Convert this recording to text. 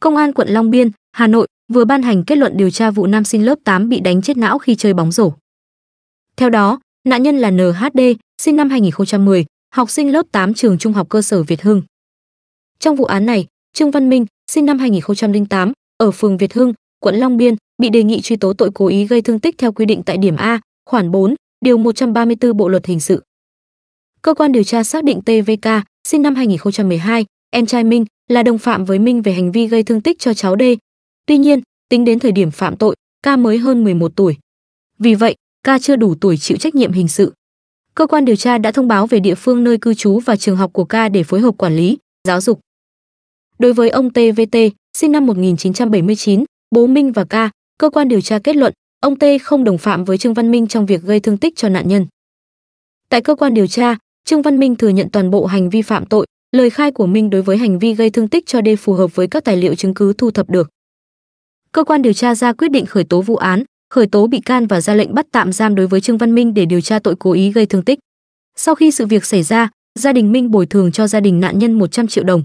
Công an quận Long Biên, Hà Nội vừa ban hành kết luận điều tra vụ nam sinh lớp 8 bị đánh chết não khi chơi bóng rổ. Theo đó, nạn nhân là NHD, sinh năm 2010, học sinh lớp 8 trường Trung học cơ sở Việt Hưng. Trong vụ án này, Trương Văn Minh, sinh năm 2008, ở phường Việt Hưng, quận Long Biên, bị đề nghị truy tố tội cố ý gây thương tích theo quy định tại điểm A, khoản 4, điều 134 Bộ luật hình sự. Cơ quan điều tra xác định TVK, sinh năm 2012, em trai Minh là đồng phạm với Minh về hành vi gây thương tích cho cháu D. Tuy nhiên, tính đến thời điểm phạm tội, ca mới hơn 11 tuổi. Vì vậy, ca chưa đủ tuổi chịu trách nhiệm hình sự. Cơ quan điều tra đã thông báo về địa phương nơi cư trú và trường học của ca để phối hợp quản lý, giáo dục. Đối với ông TVT, sinh năm 1979, bố Minh và ca, cơ quan điều tra kết luận ông T không đồng phạm với Trương Văn Minh trong việc gây thương tích cho nạn nhân. Tại cơ quan điều tra, Trương Văn Minh thừa nhận toàn bộ hành vi phạm tội, lời khai của Minh đối với hành vi gây thương tích cho D phù hợp với các tài liệu chứng cứ thu thập được. Cơ quan điều tra ra quyết định khởi tố vụ án, khởi tố bị can và ra lệnh bắt tạm giam đối với Trương Văn Minh để điều tra tội cố ý gây thương tích. Sau khi sự việc xảy ra, gia đình Minh bồi thường cho gia đình nạn nhân 100 triệu đồng.